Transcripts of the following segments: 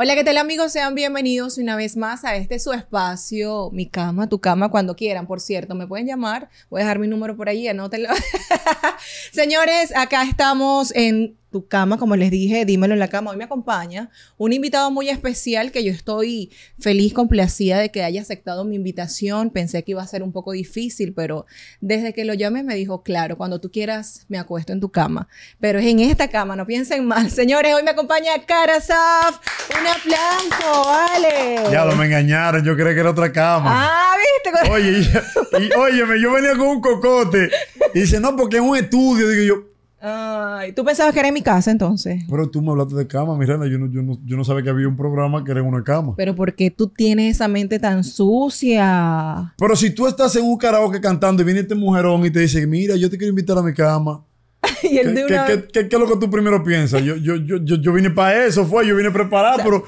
Hola, ¿qué tal amigos? Sean bienvenidos una vez más a este su espacio, mi cama, tu cama, cuando quieran, por cierto, me pueden llamar, voy a dejar mi número por ahí, anótelo. Señores, acá estamos en tu cama, como les dije, dímelo en la cama. Hoy me acompaña un invitado muy especial que yo estoy feliz, complacida de que haya aceptado mi invitación. Pensé que iba a ser un poco difícil, pero desde que lo llamé me dijo, claro, cuando tú quieras me acuesto en tu cama. Pero es en esta cama, no piensen mal. Señores, hoy me acompaña Cara Un aplauso, vale. Ya lo me engañaron, yo creí que era otra cama. Ah, viste. Oye, yo venía con un cocote. Y dice, no, porque es un estudio. Digo yo, Ay, ¿tú pensabas que era en mi casa entonces? Pero tú me hablaste de cama, Miranda. Yo no, yo no, yo no sabía que había un programa que era en una cama. Pero porque tú tienes esa mente tan sucia? Pero si tú estás en un karaoke cantando y viene este mujerón y te dice, mira, yo te quiero invitar a mi cama. ¿Qué, es lo que tú primero piensas? Yo, yo, vine para eso, fue, yo vine preparado, pero.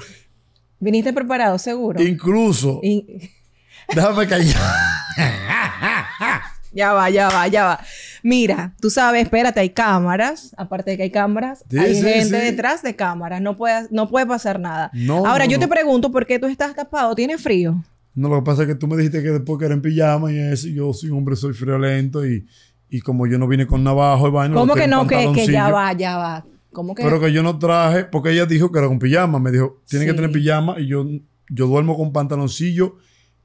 Viniste preparado, seguro. Incluso. Déjame callar. Ya va, ya va, ya va. Mira, tú sabes, espérate, hay cámaras. Aparte de que hay cámaras, hay gente detrás de cámaras. No puede, no puede pasar nada. No, Ahora, yo te pregunto, ¿por qué tú estás tapado? ¿Tienes frío? No, lo que pasa es que tú me dijiste que después que era en pijama y eso, yo soy un hombre, soy friolento y, y como yo no vine con navajo y vaina. ¿Cómo que no? Que, que ya va, ya va. Pero que yo no traje, porque ella dijo que era con pijama. Me dijo, tiene que tener pijama y yo, yo duermo con pantaloncillo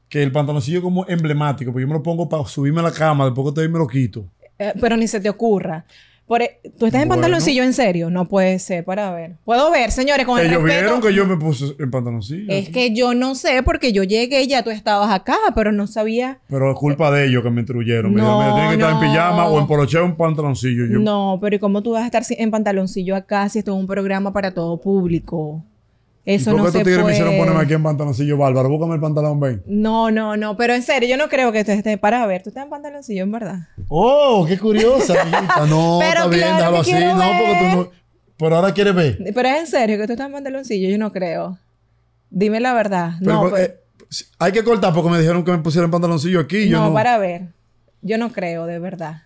que el pantaloncillo como emblemático, porque yo me lo pongo para subirme a la cama, después que estoy me lo quito. Eh, pero ni se te ocurra. Por, e, ¿Tú estás en pantaloncillo en serio? No puede ser, para ver. Puedo ver, señores, con el Ellos vieron que yo me puse en pantaloncillo. Es que yo no sé, porque yo llegué ya tú estabas acá, pero no sabía. Pero es culpa de ellos que me instruyeron. me dijeron, tienen que estar en pijama o en poloche pantaloncillo. Yo. No, pero ¿y cómo tú vas a estar en pantaloncillo acá si esto es un programa para todo público? Eso no se puede. ¿Por qué hicieron ponerme aquí en pantaloncillo bárbaro? Búscame el pantalón, ven. No, no, no. Pero en serio, yo no creo que tú estés... Para ver, tú estás en pantaloncillo, en verdad. ¡Oh, qué curiosa! no, pero está bien, así. No, porque tú no... Pero ahora quieres ver. Pero es en serio que tú estás en pantaloncillo. Yo no creo. Dime la verdad. no, pues, pues. Eh, hay que cortar porque me dijeron que me pusieran pantaloncillo aquí. Yo no, para ver. Yo no creo, de verdad.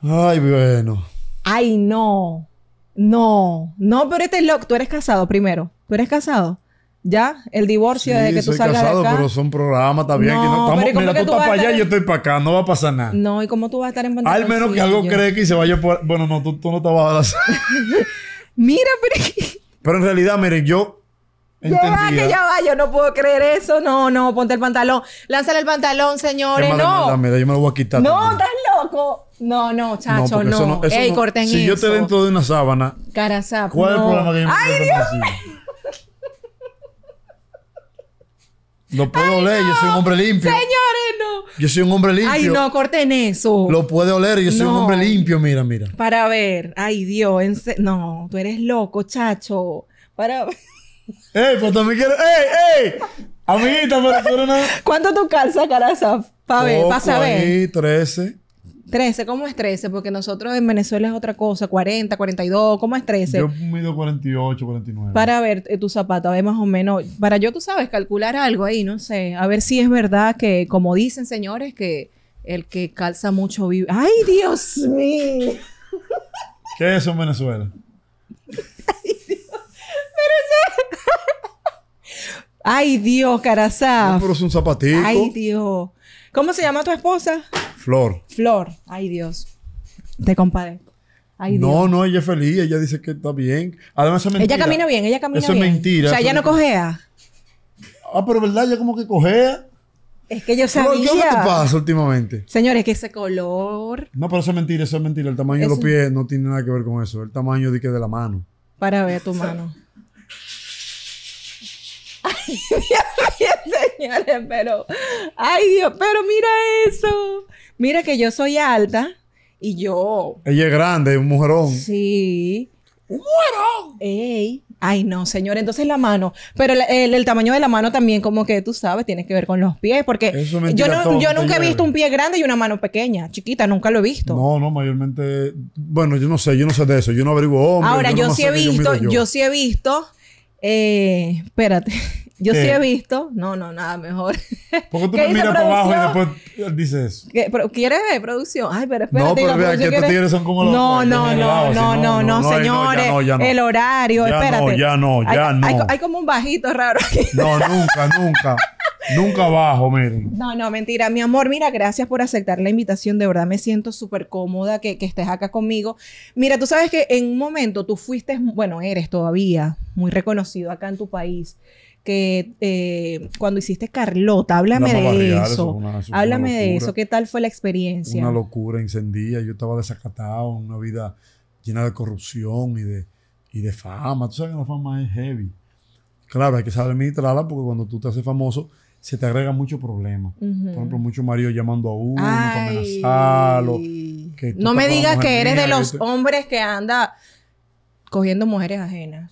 Ay, bueno. Ay, no. No, no, pero este es loco. Tú eres casado primero. Tú eres casado. ¿Ya? El divorcio de desde que tú salgas casado, de casado, pero son programas también. que no estamos, mira, tú, estás para allá y yo estoy para acá. No va a pasar nada. No, ¿y cómo tú vas a estar en Al menos que algo cree que se vaya por... Bueno, no, tú, no te vas a Mira, pero... pero en realidad, mire, yo... Ya ah, va, que ya va, yo no puedo creer eso. No, no, ponte el pantalón. Lánzale el pantalón, señores. no. yo me lo voy a quitar. No, estás loco. No, no, chacho, no. corten eso si yo te dentro de una sábana. Cara ¿Cuál es el problema que ¡Ay, Dios mío! Lo puedo oler, yo soy un hombre limpio. Señores, no. Yo soy un hombre limpio. Ay, no, corten eso. Lo puedo oler, yo soy un hombre limpio, mira, mira. Para ver. Ay, Dios, no, tú eres loco, chacho. Para ver. ¡Ey, pues también quiero! ¡Ey, ey! Amiguita, pero tú ¿Cuánto tu calza, Caraza? Para ver, oh, para saber. Sí, 13. 13, ¿cómo es 13? Porque nosotros en Venezuela es otra cosa, 40, 42, ¿cómo es 13? Yo mido 48, 49. Para ver eh, tu zapato, a ver más o menos, para yo, tú sabes, calcular algo ahí, no sé, a ver si es verdad que, como dicen señores, que el que calza mucho vive... ¡Ay, Dios mío! ¿Qué es eso en Venezuela? ¡Ay, Dios! Pero Ay, Dios, Carazá. pero es un zapatito. Ay, Dios. ¿Cómo se llama tu esposa? Flor. Flor. Ay, Dios. Te compadre. Ay, Dios. no, no, ella es feliz. Ella dice que está bien. Además, Ella camina bien, ella camina bien. Eso es mentira. O sea, ella no cogea. Ah, pero ¿verdad? Ella como que cogea. Es que yo sabía. ¿Qué te pasa últimamente? Señores, que ese color. No, pero eso es mentira, eso es mentira. El tamaño de los pies no tiene nada que ver con eso. El tamaño de, que de la mano. Para ver tu mano ya señores, pero, ay Dios, pero mira eso. Mira que yo soy alta y yo. Ella es grande, un mujerón. Sí. ¡Un mujerón! Ey. Ay, no, señor. Entonces la mano. Pero el, tamaño de la mano también, como que tú sabes, tiene que ver con los pies. Porque yo, nunca he visto un pie grande y una mano pequeña, chiquita. Nunca lo he visto. No, no, mayormente... Bueno, yo no sé. Yo no sé de eso. Yo no averiguo hombre Ahora, yo, yo, sí he visto... Yo sí he visto... Eh, espérate. Yo sí he visto. No, no, nada mejor. ¿Por qué tú me miras para abajo y después eh, dices eso? ¿Quieres producción? Ay, pero espérate. No, pero que estos tigres son como los... No, no, no, no, no, no, señores. El horario, espérate. Ya no, ya no, ya no. Hay como un bajito raro aquí. No, nunca, nunca. Nunca bajo, miren. No, no, mentira. Mi amor, mira, gracias por aceptar la invitación. De verdad me siento súper cómoda que, que, estés acá conmigo. Mira, tú sabes que en un momento tú fuiste, bueno, eres todavía muy reconocido acá en tu país que eh, cuando hiciste Carlota, háblame de eso. háblame de eso, ¿qué tal fue la experiencia? Una locura, encendía, yo estaba desacatado, en una vida llena de corrupción y de, de fama. Tú sabes que la fama es heavy. Claro, hay que saber administrarla porque cuando tú te haces famoso, se te agrega mucho problema. Por ejemplo, muchos maridos llamando a uno para amenazarlo. no me digas que eres de los hombres que anda cogiendo mujeres ajenas.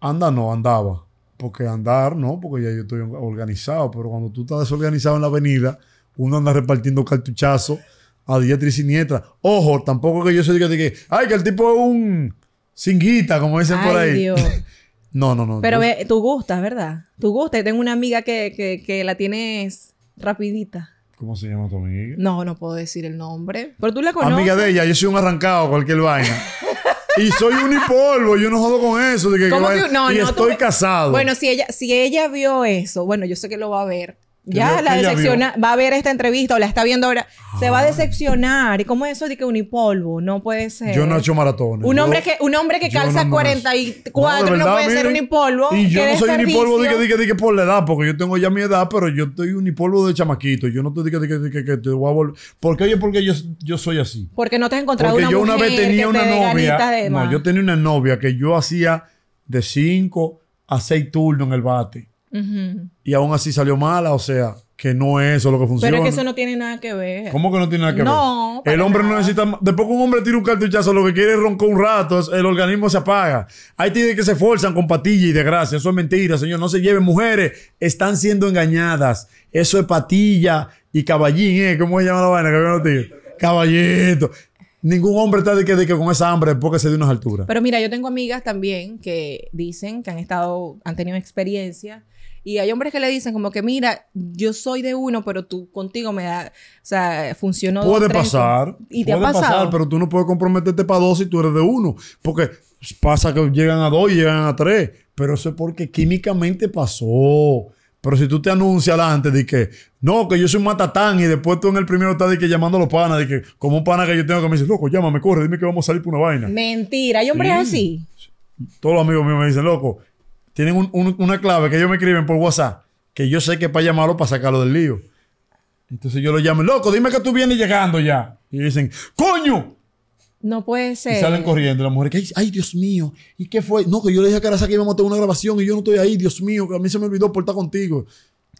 Anda no, andaba porque andar, no, porque ya yo estoy organizado, pero cuando tú estás desorganizado en la avenida, uno anda repartiendo cartuchazos a diestra y siniestra. Ojo, tampoco que yo se diga que, ay, que el tipo es un cinguita, como dicen por ahí. no, no, no. Pero tú gustas, ¿verdad? Tú gustas. Tengo una amiga que, que, que la tienes rapidita. ¿Cómo se llama tu amiga? No, no puedo decir el nombre. Pero tú la conoces. Amiga de ella, yo soy un arrancado, cualquier vaina. y soy unipolvo, yo no jodo con eso. De que, y estoy casado. Bueno, si ella, si ella vio eso, bueno, yo sé que lo va a ver. Ya la decepciona, va a ver esta entrevista o la está viendo ahora, se va a ah. decepcionar. ¿Y cómo es eso de que unipolvo? No puede ser. Yo no he hecho maratones. Un hombre que un hombre que calza 44 no, puede ser ser unipolvo. Y yo no soy un unipolvo de que, por la edad, porque yo tengo ya mi edad, pero yo estoy unipolvo de chamaquito. Yo no te de que, te voy a volver. ¿Por qué? Oye, porque yo, yo soy así. Porque no te has encontrado porque yo una vez tenía una novia. no, yo tenía una novia que yo hacía de 5 a 6 turnos en el bate. Y aún así salió mala, o sea, que no es eso lo que funciona. Pero es que eso no tiene nada que ver. ¿Cómo que no tiene nada que ver? No. El hombre no necesita. Después que un hombre tira un cartuchazo, lo que quiere es roncar un rato, el organismo se apaga. Hay tigres que se esfuerzan con patilla y desgracia. Eso es mentira, señor. No se lleven. Mujeres están siendo engañadas. Eso es patilla y caballín, ¿eh? ¿Cómo se llama la vaina Caballito. Ningún hombre está de que, que con esa hambre porque se de unas alturas. Pero mira, yo tengo amigas también que dicen que han estado, han tenido experiencia y hay hombres que le dicen como que, mira, yo soy de uno, pero tú contigo me da, o sea, funcionó. Puede pasar. Y te puede ha pasar, pero tú no puedes comprometerte para dos si tú eres de uno. Porque pasa que llegan a dos y llegan a tres, pero eso es porque químicamente pasó. Pero si tú te anuncias antes de que, no, que yo soy un matatán y después tú en el primero estás de que llamando a los panas, de que como un pana que yo tengo que me dice, loco, llámame, corre, dime que vamos a salir por una vaina. Mentira, hay hombres así. Todos los amigos míos me dicen, loco, tienen un, una clave que ellos me escriben por WhatsApp, que yo sé que es para llamarlo para sacarlo del lío. Entonces yo lo llamo, loco, dime que tú vienes llegando ya. Y dicen, ¡coño! No puede ser. Y salen corriendo las mujeres, ay, Dios mío, ¿y qué fue? No, que yo le dije a Caraza que íbamos a tener una grabación y yo no estoy ahí, Dios mío, que a mí se me olvidó por estar contigo.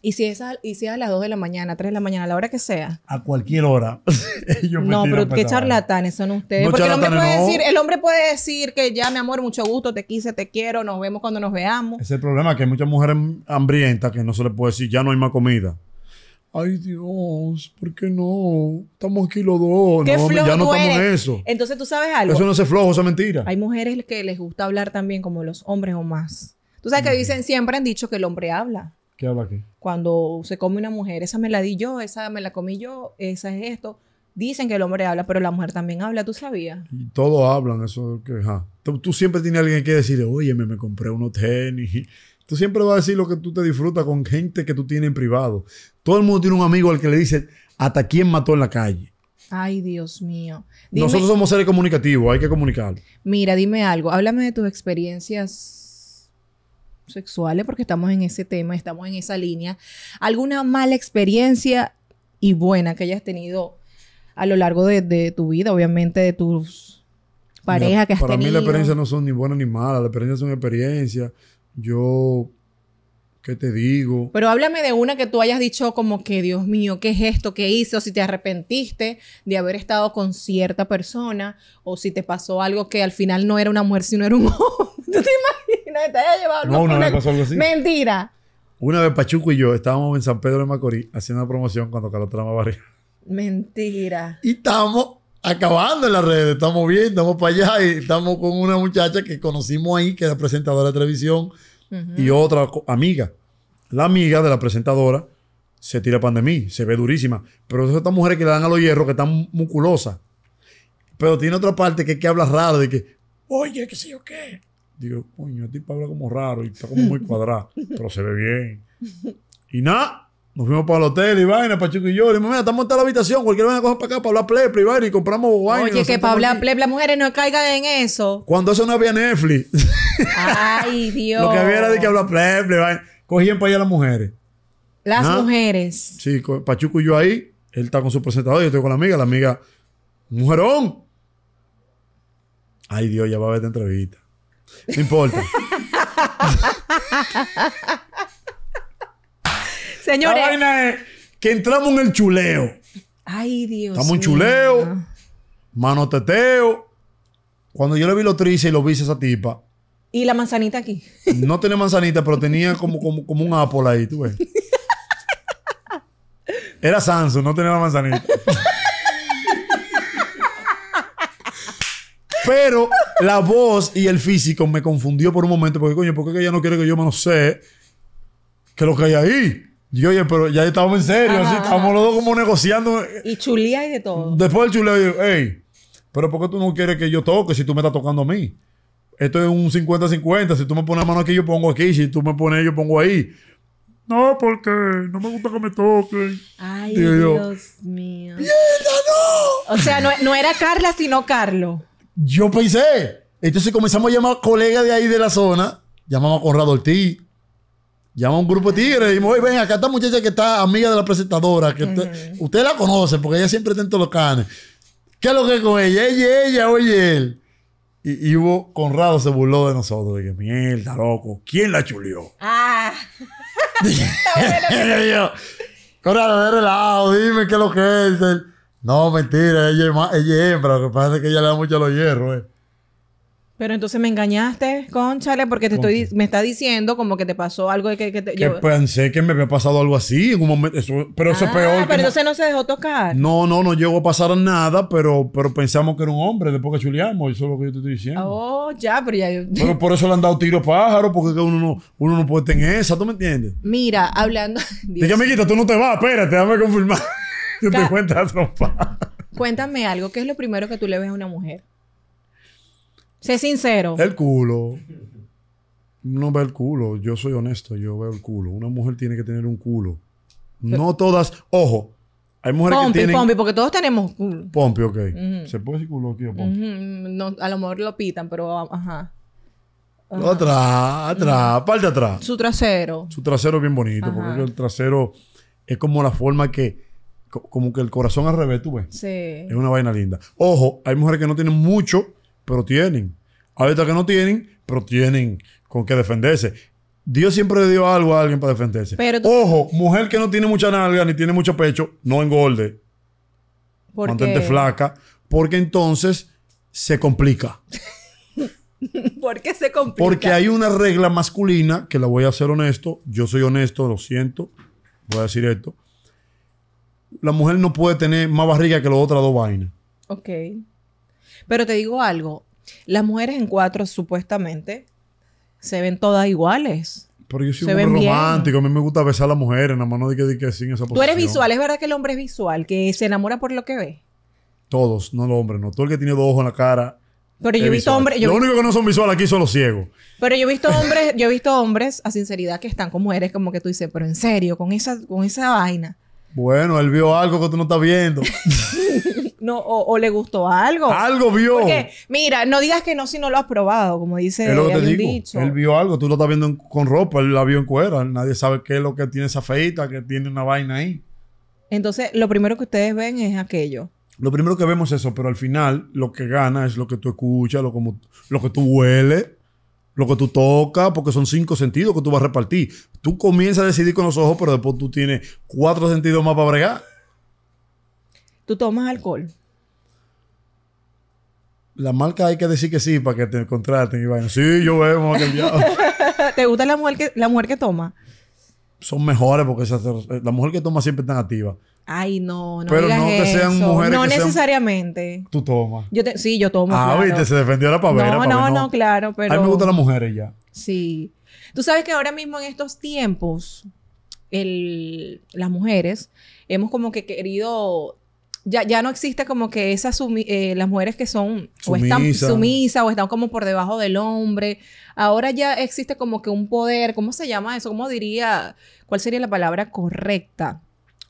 Y si, es a, las 2 de la mañana, 3 de la mañana, a la hora que sea. A cualquier hora. no, pero qué charlatanes son ustedes. Porque el hombre, puede decir, que ya, mi amor, mucho gusto, te quise, te quiero, nos vemos cuando nos veamos. Es el problema, que hay muchas mujeres hambrientas que no se les puede decir, ya no hay más comida. Ay Dios, ¿por qué no? Estamos aquí los dos. ¿Qué ya no estamos en eso. Entonces tú sabes algo. Eso no es flojo, eso es mentira. Hay mujeres que les gusta hablar también como los hombres o más. Tú sabes que dicen, siempre han dicho que el hombre habla. ¿Qué habla aquí? Cuando se come una mujer, esa me la di yo, esa me la comí yo, esa es esto. Dicen que el hombre habla, pero la mujer también habla, ¿tú sabías? Y todos hablan, eso que, ja. tú, siempre tienes alguien que decirle, oye, me, compré unos tenis. Tú siempre vas a decir lo que tú te disfrutas con gente que tú tienes en privado. Todo el mundo tiene un amigo al que le dice, hasta quién mató en la calle. Ay, Dios mío. Nosotros somos seres comunicativos, hay que comunicar. Mira, dime algo, háblame de tus experiencias sexuales, porque estamos en ese tema, estamos en esa línea, alguna mala experiencia y buena que hayas tenido a lo largo de, tu vida, obviamente de tus parejas que has tenido. Para mí las experiencias no son ni buenas ni malas, las experiencias son experiencias. Yo, ¿qué te digo? Pero háblame de una que tú hayas dicho como que, Dios mío, ¿qué es esto que hice? O si te arrepentiste de haber estado con cierta persona, o si te pasó algo que al final no era una mujer, sino era un hombre. ¿Tú te imaginas? No, te No, Mentira. Una vez Pachuco y yo estábamos en San Pedro de Macorís haciendo una promoción cuando Carlos Trama barrió. Mentira. Y estamos acabando en las redes, estamos bien, estamos para allá y estamos con una muchacha que conocimos ahí, que la presentadora de televisión, y otra amiga. La amiga de la presentadora se tira pan de mí, se ve durísima. Pero son estas mujeres que le dan a los hierros, que están musculosas. Pero tiene otra parte que, que habla raro, de que, oye, qué sé yo qué. Digo, coño, este tipo habla como raro y está como muy cuadrado, pero se ve bien. Y nada, nos fuimos para el hotel y vaina, Pachuco y yo. Le dije, mira, estamos en la habitación, cualquiera va a coger para acá para hablar pleple y vaina y compramos vaina. Oye, que para hablar pleple, las mujeres no caigan en eso. Cuando eso no había Netflix. Ay, Dios. Lo que había era de que hablar pleple, vaina. Cogían para allá las mujeres. Las mujeres. Sí, Pachuco y yo ahí. Él está con su presentador, yo estoy con la amiga. La amiga, mujerón. Ay, Dios, ya va a haber esta entrevista. No importa. Señores. La es que entramos en el chuleo. Ay, Dios. Estamos en chuleo, manoteteo. Cuando yo le vi lo triste y lo vi a esa tipa. ¿Y la manzanita aquí? No tenía manzanita, pero tenía como, como, como un Apple ahí, tú ves. Era Sanso, no tenía la manzanita. pero la voz y el físico me confundió por un momento. Porque, coño, ¿por qué ella no quiere que yo sé? ¿Qué es lo que hay ahí? Yo, oye, pero ya estábamos en serio, así, estábamos los dos como negociando. Eh. Y chulía y de todo. Después el chuleo, dijo: hey, pero ¿por qué tú no quieres que yo toque si tú me estás tocando a mí? Esto es un 50-50. Si tú me pones la mano aquí, yo pongo aquí. Si tú me pones, yo pongo ahí. No, porque no me gusta que me toquen. Ay, Dios mío. ¡Mierda, no! O sea, no, no era Carla, sino Carlos yo pensé. Entonces comenzamos a llamar a colegas de ahí de la zona. Llamamos a Conrado Ortiz. Llamamos a un grupo de tigres. Y dijimos, oye, ven, acá esta muchacha que está amiga de la presentadora. Que usted, la conoce porque ella siempre está en todos los canes. ¿Qué es lo que es con ella? Ella, ella, oye, él. Y, hubo, Conrado se burló de nosotros. Dije, mierda, loco, ¿quién la chulió? Ah. Conrado, de relajo, dime qué es lo que es. No, mentira, ella es, ella hembra, lo que pasa es que ella le da mucho a los hierros, eh. Pero entonces me engañaste, conchale, porque te estoy, me está diciendo como que te pasó algo que, que te, que pensé que me había pasado algo así en un momento, pero eso es ah, peor. Pero entonces no se dejó tocar. No, no, no llegó a pasar nada, pero, pero pensamos que era un hombre después que chuleamos, eso es lo que yo te estoy diciendo. Oh, ya, pero ya. Pero por eso le han dado tiro pájaro, porque uno no, uno no puede tener esa, ¿tú me entiendes? Mira, hablando. Dígame, amiguita, tú no te vas, espérate, déjame confirmar. Yo Cuéntame algo. ¿Qué es lo primero que tú le ves a una mujer? Sé sincero. El culo. No ve el culo. Yo soy honesto. Yo veo el culo. Una mujer tiene que tener un culo. No todas. Ojo. Hay mujeres que tienen... Pompi, porque todos tenemos culo. Pompi, ok. ¿Se puede decir culo aquí o pompi? a lo mejor lo pitan, pero ah, ajá. ajá. Atrás, atrás. Parte atrás. Su trasero. Su trasero es bien bonito. Porque el trasero es como la forma que como que el corazón al revés, tú ves. Sí. Es una vaina linda. Ojo, hay mujeres que no tienen mucho, pero tienen. Hay otras que no tienen, pero tienen con qué defenderse. Dios siempre le dio algo a alguien para defenderse. Pero Ojo, mujer que no tiene mucha nalga ni tiene mucho pecho, no engorde. Mantente flaca, porque entonces se complica. ¿Por qué se complica? Porque hay una regla masculina, que la voy a hacer honesto, yo soy honesto, lo siento, voy a decir esto la mujer no puede tener más barriga que las otras dos vainas. Ok. Pero te digo algo, las mujeres en cuatro supuestamente se ven todas iguales. Pero yo soy se un romántico, a mí me gusta besar a las mujeres, nada más no de que, que sin esa posición. Tú eres visual, es verdad que el hombre es visual, que se enamora por lo que ve. Todos, no el hombre, no. Todo el que tiene dos ojos en la cara. Pero yo he visto hombres. Lo único que no son visuales aquí son los ciegos. Pero yo he visto hombres, yo he visto hombres, a sinceridad, que están con mujeres, como que tú dices, pero en serio, con esa, con esa vaina. Bueno, él vio algo que tú no estás viendo. no, o, le gustó algo. Algo vio. Porque, mira, no digas que no si no lo has probado, como dice el Dicho. Él vio algo, tú lo estás viendo con ropa, él la vio en cuera. Nadie sabe qué es lo que tiene esa feita, que tiene una vaina ahí. Entonces, lo primero que ustedes ven es aquello. Lo primero que vemos es eso, pero al final lo que gana es lo que tú escuchas, lo, como, lo que tú hueles lo que tú tocas, porque son cinco sentidos que tú vas a repartir. Tú comienzas a decidir con los ojos, pero después tú tienes cuatro sentidos más para bregar. ¿Tú tomas alcohol? La marca hay que decir que sí para que te contraten. Y vayan, sí, yo bebo. ¿Te gusta la mujer que, la mujer que toma? son mejores porque la mujer que toma siempre están activa. Ay, no, no. Pero no que sean mujeres. No necesariamente. Tú tomas. Sí, yo tomo. Ah, viste, se defendió la pavera. No, no, no, claro, pero. A mí me gustan las mujeres ya. Sí. Tú sabes que ahora mismo en estos tiempos, el... las mujeres hemos como que querido ya, ya no existe como que esas eh, las mujeres que son o están sumisas o están como por debajo del hombre. Ahora ya existe como que un poder, ¿cómo se llama eso? ¿Cómo diría, cuál sería la palabra correcta?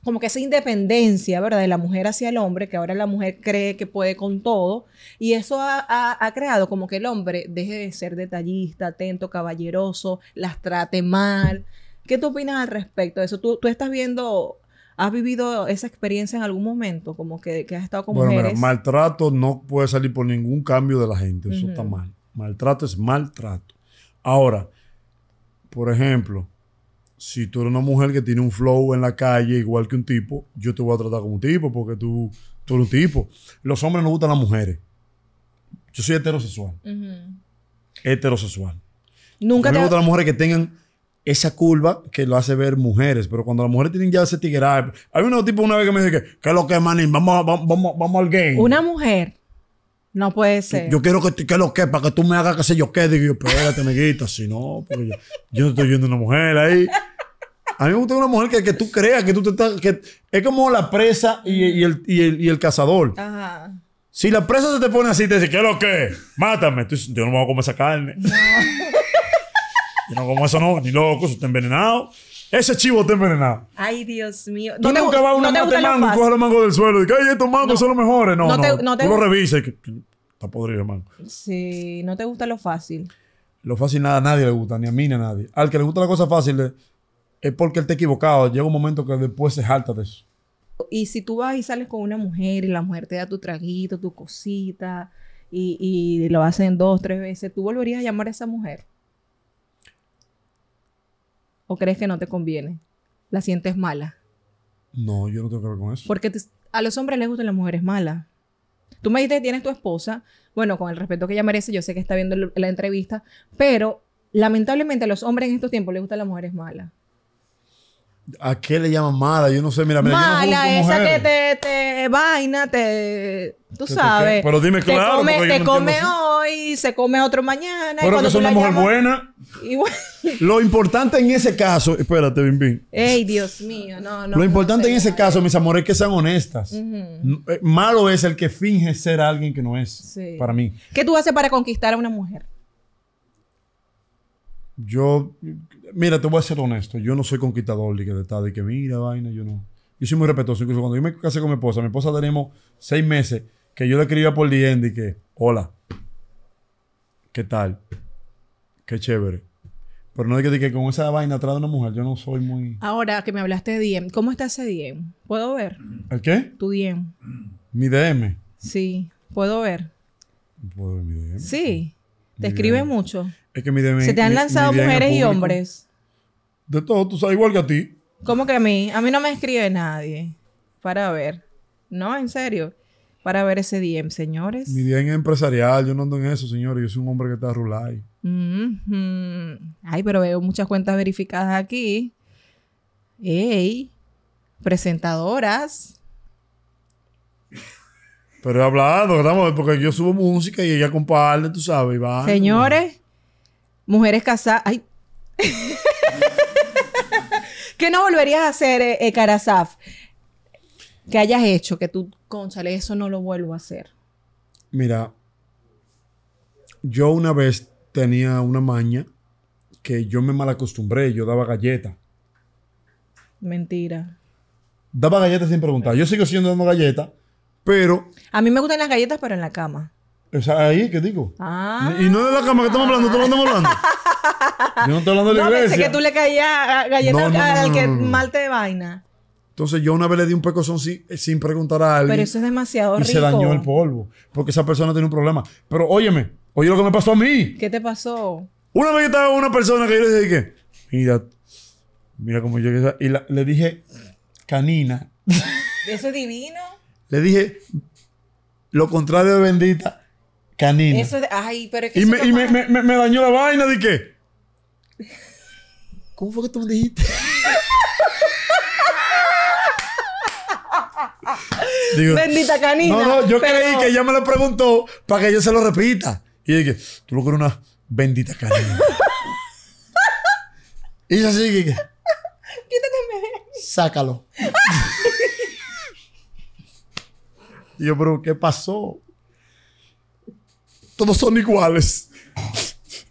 Como que esa independencia, ¿verdad? De la mujer hacia el hombre, que ahora la mujer cree que puede con todo. Y eso ha, creado como que el hombre deje de ser detallista, atento, caballeroso, las trate mal. ¿Qué tú opinas al respecto de eso? ¿Tú, tú estás viendo ¿Has vivido esa experiencia en algún momento? Como que, que has estado con bueno, Mira, maltrato no puede salir por ningún cambio de la gente. Eso está mal. Maltrato es maltrato. Ahora, por ejemplo, si tú eres una mujer que tiene un flow en la calle igual que un tipo, yo te voy a tratar como un tipo porque tú, eres un tipo. Los hombres no gustan las mujeres. Yo soy heterosexual. Heterosexual. Nunca a mí te... me gustan las mujeres que tengan esa curva que lo hace ver mujeres. Pero cuando las mujeres tienen ya ese tigre Hay unos tipo una vez que me dice que, ¿qué es lo que, manín? Vamos, vamos, vamos, al game. Una mujer. No puede ser. Yo quiero que, que lo que, para que tú me hagas que sé yo qué. Digo, espérate, amiguita, si no, porque yo, no estoy viendo una mujer ahí. A mí me gusta una mujer que, que tú creas que tú te estás. Que, es como la presa y, el, y, el, y el cazador. Ajá. Si la presa se te pone así, te dice, ¿qué es lo que? Mátame. yo no me voy a comer esa carne. No no como eso, no, ni loco, eso está envenenado. Ese chivo está envenenado. Ay, Dios mío. Tú nunca vas a una no te mango y coges los mangos del suelo y que, ay, estos mangos son los mejores. No, no. Te, Tú lo revises. que, está podrido el mango. Sí, no te gusta lo fácil. Lo fácil nada, a nadie le gusta, ni a mí ni a nadie. Al que le gusta la cosa fácil es porque él te equivocado. Llega un momento que después se jalta de eso. Y si tú vas y sales con una mujer y la mujer te da tu traguito, tu cosita y lo hacen dos, tres veces, ¿tú volverías a llamar a esa mujer? ¿O crees que no te conviene? ¿La sientes mala? No, yo no tengo que ver con eso. Porque a los hombres les gustan las mujeres malas. Tú me dices que tienes tu esposa, bueno, con el respeto que ella merece, yo sé que está viendo la entrevista, pero lamentablemente a los hombres en estos tiempos les gustan las mujeres malas. ¿A qué le llaman mala? Yo no sé, mira, mira. Mala esa que te vaina, te. Tú sabes. Pero dime claro. te come hoy, se come otro mañana. y que es una mujer buena. Lo importante en ese caso. Espérate, Bim Bim. Ey, Dios mío, no, Lo importante en ese caso, mis amores, es que sean honestas. Eh, malo es el que finge ser alguien que no es. Para mí. ¿Qué tú haces para conquistar a una mujer? Yo. Mira, te voy a ser honesto. Yo no soy conquistador, de de de que mira, vaina, yo no. Yo soy muy respetuoso. Incluso cuando yo me casé con mi esposa, mi esposa tenemos seis meses que yo le escribía por DM y que, hola, ¿qué tal? Qué chévere. Pero no es que, con esa vaina atrás de una mujer, yo no soy muy. Ahora que me hablaste de DM, ¿cómo está ese DM? ¿Puedo ver? ¿El qué? Tu DM. ¿Mi DM? Sí, ¿puedo ver? ¿Puedo ver mi DM? Sí. ¿Te escribe mucho? Es que mi DM. ¿Se te han lanzado mujeres y hombres? De todo, tú sabes, igual que a ti. ¿Cómo que a mí? A mí no me escribe nadie. Para ver. No, en serio. Para ver ese DM, señores. Mi DM es empresarial. Yo no ando en eso, señores. Yo soy un hombre que está rulay. Mm Ay, pero veo muchas cuentas verificadas aquí. ¡Ey! Presentadoras. Pero he hablado, ¿verdad? porque yo subo música y ella comparte, tú sabes, y va. Señores, mujeres casadas. ¡Ay! ¿Qué no volverías a hacer, eh, eh Que hayas hecho, que tú, conchale, eso no lo vuelvo a hacer. Mira, yo una vez tenía una maña que yo me malacostumbré, yo daba galletas. Mentira. Daba galletas sin preguntar. Yo sigo siendo dando galletas, pero... A mí me gustan las galletas, pero en la cama. Esa ahí, ¿qué digo? Ah. Y no es de la cama que estamos hablando, estamos hablando. Yo no estoy hablando de la no, iglesia. Pensé que tú le caías galleta al, que mal te vaina. Entonces yo una vez le di un pecozón sin, sin preguntar a alguien. Pero eso es demasiado y rico. Y se dañó el polvo. Porque esa persona tiene un problema. Pero óyeme, oye lo que me pasó a mí. ¿Qué te pasó? Una vez que estaba una persona que yo le dije, mira, mira cómo yo... Y le dije, canina. ¿Eso es divino? le dije, lo contrario de bendita Canina. Eso de, ay, pero es que Y, me, y me, me, dañó la vaina, ¿de que. ¿Cómo fue que tú me dijiste? Bendita canina. No, no, yo creí que ella me lo preguntó para que yo se lo repita. Y dije, tú lo con una bendita canina. y yo así, que. bebé. Sácalo. y yo, pero, ¿qué pasó? todos son iguales.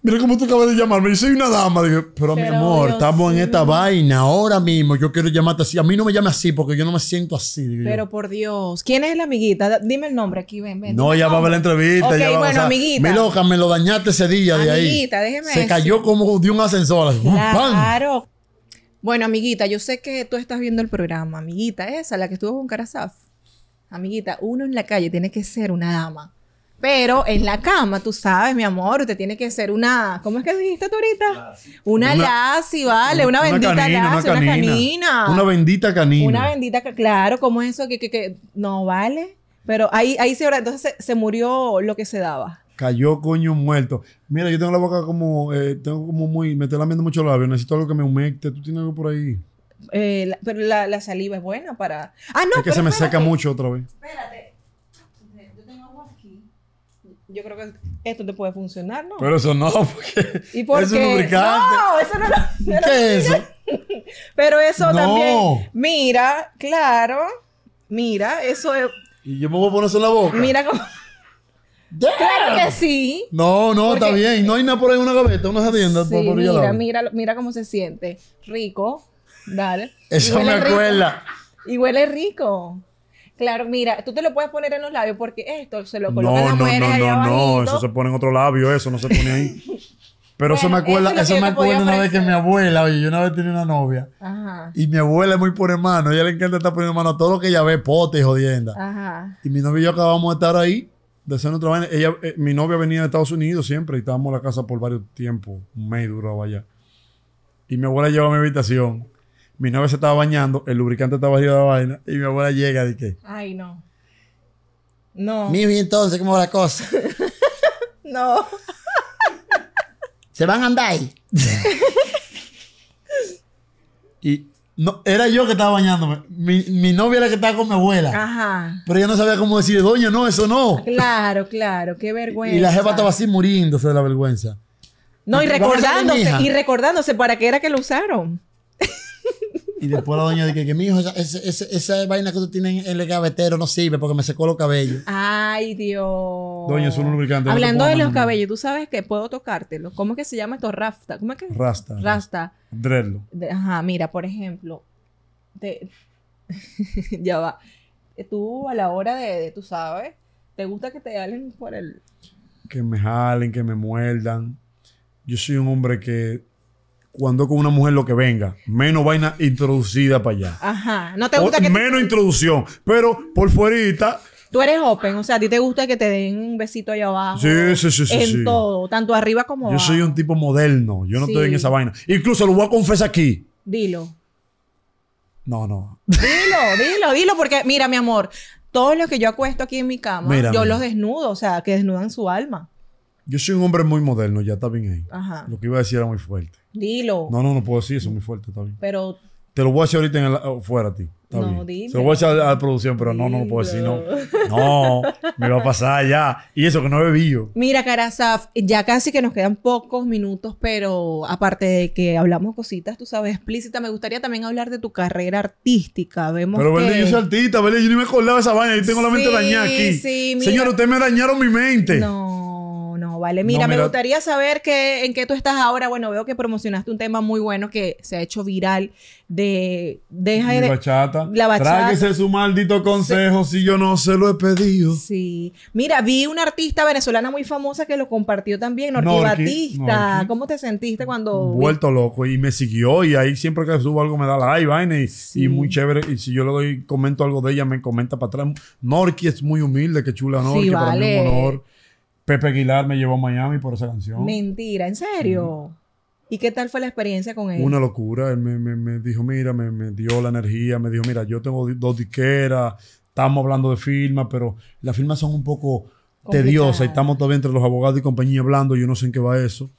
Mira cómo tú acabas de llamarme. Yo soy una dama. Dije, pero, mi amor, estamos en esta vaina ahora mismo. Yo quiero llamarte así. A mí no me llame así porque yo no me siento así. pero por Dios. ¿Quién es la amiguita? Dime el nombre aquí, ven, ven. No, ya va a ver la entrevista. Ok, bueno, amiguita. me lo dañaste ese día de ahí. Amiguita, déjeme Se cayó como de un ascensor. Claro. Bueno, amiguita, yo sé que tú estás viendo el programa. Amiguita, esa, la que estuvo con Carasaf. Amiguita, uno en la calle tiene que ser una dama. Pero en la cama, tú sabes, mi amor, usted tiene que ser una. ¿Cómo es que dijiste tú ahorita? Una, una vale. Una, bendita una, canina, una bendita canina. Una bendita, claro, como eso? Que, que, que no vale. Pero ahí, ahí se, entonces se, murió lo que se daba. Cayó coño muerto. Mira, yo tengo la boca como, eh, tengo como muy, me estoy lamiendo mucho el labio. Necesito algo que me humecte. ¿Tú tienes algo por ahí? Eh, pero la, saliva es buena para. Ah, no. Es que se me seca mucho otra vez. Espérate yo creo que esto te puede funcionar, ¿no? Pero eso no, porque ¿Y por es qué? lubricante. No, eso no lo... ¿Qué es eso? Pero eso no. también... Mira, claro. Mira, eso es... ¿Y yo puedo voy poner eso en la boca? Mira cómo... Damn. Claro que sí. No, no, está bien. No hay nada por ahí, en una gaveta, una jadienda. por por, por mira, mira, mira cómo se siente. Rico. Dale. Eso me acuerda. Y huele rico. Claro, mira, tú te lo puedes poner en los labios porque esto se lo colocan no, las no, No, no, no, no, eso se pone en otro labio, eso no se pone ahí. Pero eso me acuerda, eso, me acuerda una vez que mi abuela, oye, yo una vez tenía una novia. Ajá. Y mi abuela es muy por hermano, ella le encanta estar poniendo mano a todo lo que ella ve, pote y jodienda. Ajá. Y mi novia y yo acabamos de estar ahí, de hacer nuestra vaina. Ella, eh, mi novia venía de Estados Unidos siempre y estábamos en la casa por varios tiempos, un mes duraba allá. Y mi abuela llevó a mi habitación mi novia se estaba bañando, el lubricante estaba arriba de la vaina y mi abuela llega y que. Ay, no. No. Mimi, entonces, ¿cómo va la cosa? no. ¿Se van a andar y no, era yo que estaba bañándome. Mi, novia era la que estaba con mi abuela. Ajá. Pero yo no sabía cómo decir, doña, no, eso no. Claro, claro, qué vergüenza. Y la jefa estaba así muriéndose de la vergüenza. No, y recordándose, y recordándose para qué era que lo usaron. Y después la doña dice que, mi hijo, esa, vaina que tú tienes en el gavetero no sirve porque me secó los cabellos. Ay, Dios. Doña, es un lubricante. Hablando de los cabellos, tú sabes que puedo tocártelo. ¿Cómo es que se llama esto? ¿Rasta? ¿Cómo es que? Rasta. Rasta. Dreadlo. Ajá, mira, por ejemplo, ya va. Tú a la hora de, tú sabes, te gusta que te jalen por el... Que me jalen, que me muerdan. Yo soy un hombre que cuando con una mujer lo que venga, menos vaina introducida para allá. Ajá, no te gusta que menos introducción, pero por fuerita Tú eres open, o sea, a ti te gusta que te den un besito allá abajo. Sí, sí, sí, sí. En todo, tanto arriba como abajo. Yo soy un tipo moderno, yo no estoy en esa vaina. Incluso lo voy a confesar aquí. Dilo. No, no. Dilo, dilo, dilo, porque mira, mi amor, todos los que yo acuesto aquí en mi cama, yo los desnudo, o sea, que desnudan su alma. Yo soy un hombre muy moderno, ya está bien ahí. Ajá. Lo que iba a decir era muy fuerte. Dilo. No, no, no puedo decir eso, muy fuerte, está bien. Pero. Te lo voy a decir ahorita en el, oh, fuera a ti. no, Dilo. Te lo voy a decir a la producción, pero no, no lo puedo decir, no. No, me va a pasar ya. Y eso que no he bebido Mira, Carazaf, ya casi que nos quedan pocos minutos, pero aparte de que hablamos cositas, tú sabes, explícita, me gustaría también hablar de tu carrera artística. Vemos pero, bueno yo soy artista, ¿verdad? Yo ni me acordaba esa vaina, yo tengo la mente dañada aquí. Sí, sí, Señor, ustedes me dañaron mi mente. No. ¿vale? Mira, me, gustaría saber que, en qué tú estás ahora. Bueno, veo que promocionaste un tema muy bueno que se ha hecho viral de... Deja de... Bachata. La bachata. Tráguese su maldito consejo si yo no se lo he pedido. Sí. Mira, vi una artista venezolana muy famosa que lo compartió también, Norki Batista. ¿Cómo te sentiste cuando...? Vuelto loco y me siguió y ahí siempre que subo algo me da like, vaina y, muy chévere. Y si yo le doy, comento algo de ella, me comenta para atrás. Norqui es muy humilde, qué chula Norqui, para mí un honor. Pepe Aguilar me llevó a Miami por esa canción. Mentira, ¿en serio? ¿Y qué tal fue la experiencia con él? Una locura. Él me, dijo, mira, me, dio la energía, me dijo, mira, yo tengo dos disqueras, estamos hablando de firmas, pero las firmas son un poco tediosas y estamos todavía entre los abogados y compañía hablando, yo no sé en qué va eso,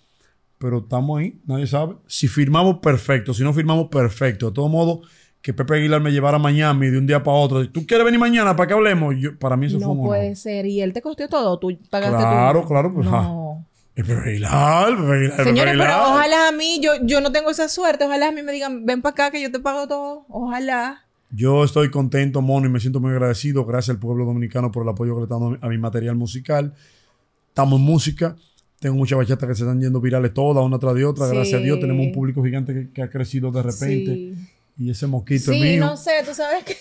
pero estamos ahí, nadie sabe. Si firmamos, perfecto, si no firmamos, perfecto. De todo modo, que Pepe Aguilar me llevara a Miami de un día para otro. ¿Tú quieres venir mañana para que hablemos? para mí eso fue un No puede ser. ¿Y él te costó todo? ¿Tú pagaste Claro, tú? claro. Pues, no. Ah. Pepe Aguilar, Pepe Aguilar, Señores, pero ojalá a mí, yo, yo no tengo esa suerte. Ojalá a mí me digan, ven para acá que yo te pago todo. Ojalá. Yo estoy contento, Mono, y me siento muy agradecido. Gracias al pueblo dominicano por el apoyo que le están dando a mi material musical. Estamos en música. Tengo muchas bachatas que se están yendo virales todas, una tras de otra. Gracias a Dios tenemos un público gigante que, que ha crecido de repente. Sí. Y ese mosquito sí, mío. Sí, no sé, tú sabes que.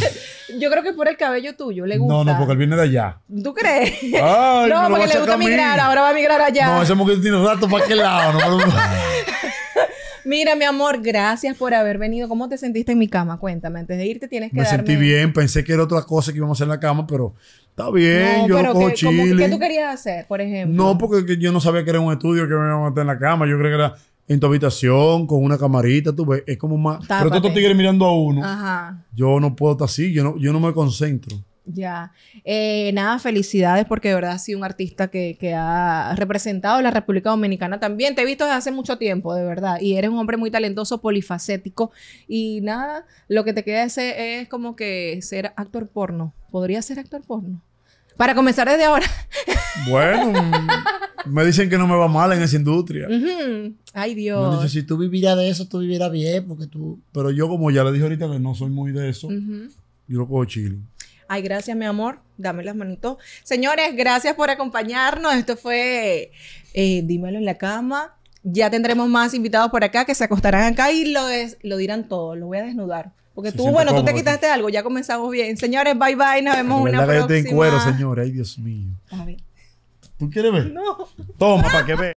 yo creo que por el cabello tuyo le gusta. No, no, porque él viene de allá. ¿Tú crees? Ay, no, porque le gusta migrar, ahora va a migrar allá. No, ese mosquito tiene rato para qué lado. No, Mira, mi amor, gracias por haber venido. ¿Cómo te sentiste en mi cama? Cuéntame, antes de irte tienes que Me sentí bien, pensé que era otra cosa que íbamos a hacer en la cama, pero está bien, yo cojo chile. ¿Qué tú querías hacer, por ejemplo? No, porque yo no sabía que era un estudio que me iban a meter en la cama. Yo creo que era en tu habitación con una camarita, tú ves, es como más. Pero tú te tigres mirando a uno. Ajá. Yo no puedo estar así, yo no, yo no me concentro. Ya. Eh, nada, felicidades porque de verdad has sido un artista que, que ha representado la República Dominicana también. Te he visto desde hace mucho tiempo, de verdad. Y eres un hombre muy talentoso, polifacético. Y nada, lo que te queda es, es como que ser actor porno. ¿Podría ser actor porno? Para comenzar desde ahora. Bueno, me dicen que no me va mal en esa industria. Ay, Dios. Me si tú vivirías de eso, tú vivirías bien, porque tú... Pero yo, como ya le dije ahorita que no soy muy de eso, yo lo cojo chile. Ay, gracias, mi amor. Dame las manitos. Señores, gracias por acompañarnos. Esto fue eh, Dímelo en la cama. Ya tendremos más invitados por acá que se acostarán acá y lo, lo dirán todo. Lo voy a desnudar. Porque tú, bueno, tú te quitaste algo, ya comenzamos bien. Señores, bye bye, nos vemos una próxima. Que yo te señores. Ay, Dios mío. A ver. ¿Tú quieres ver? No. Toma, para que veas.